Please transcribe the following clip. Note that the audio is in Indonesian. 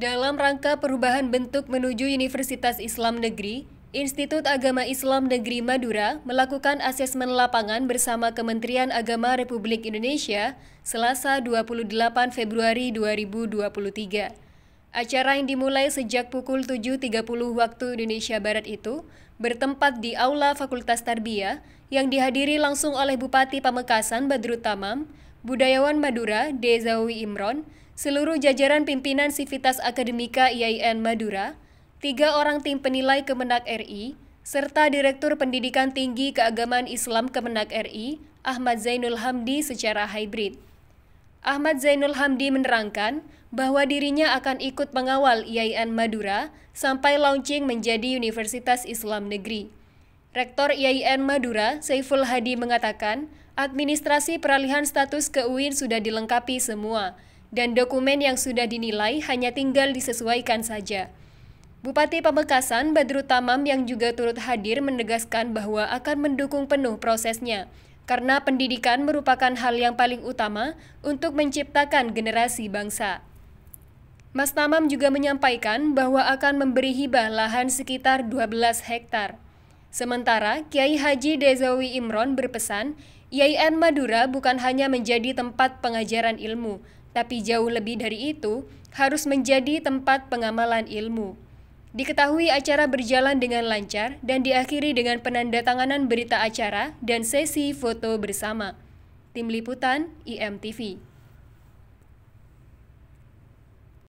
Dalam rangka perubahan bentuk menuju Universitas Islam Negeri, Institut Agama Islam Negeri Madura melakukan asesmen lapangan bersama Kementerian Agama Republik Indonesia Selasa 28 Februari 2023. Acara yang dimulai sejak pukul 7.30 waktu Indonesia Barat itu bertempat di Aula Fakultas Tarbiyah yang dihadiri langsung oleh Bupati Pamekasan Badrut Tamam, Budayawan Madura Dezawi Imron, seluruh jajaran pimpinan Sivitas Akademika IAIN Madura, tiga orang tim penilai Kemenak RI, serta Direktur Pendidikan Tinggi Keagamaan Islam Kemenak RI, Ahmad Zainul Hamdi secara hybrid. Ahmad Zainul Hamdi menerangkan bahwa dirinya akan ikut mengawal IAIN Madura sampai launching menjadi Universitas Islam Negeri. Rektor IAIN Madura, Saiful Hadi mengatakan, administrasi peralihan status ke UIN sudah dilengkapi semua, dan dokumen yang sudah dinilai hanya tinggal disesuaikan saja. Bupati Pamekasan Badru Tamam yang juga turut hadir menegaskan bahwa akan mendukung penuh prosesnya, karena pendidikan merupakan hal yang paling utama untuk menciptakan generasi bangsa. Mas Tamam juga menyampaikan bahwa akan memberi hibah lahan sekitar 12 hektar. Sementara Kiai Haji Dezawi Imron berpesan, IAIN Madura bukan hanya menjadi tempat pengajaran ilmu, tapi jauh lebih dari itu, harus menjadi tempat pengamalan ilmu. Diketahui acara berjalan dengan lancar dan diakhiri dengan penandatanganan berita acara dan sesi foto bersama. Tim Liputan IMTV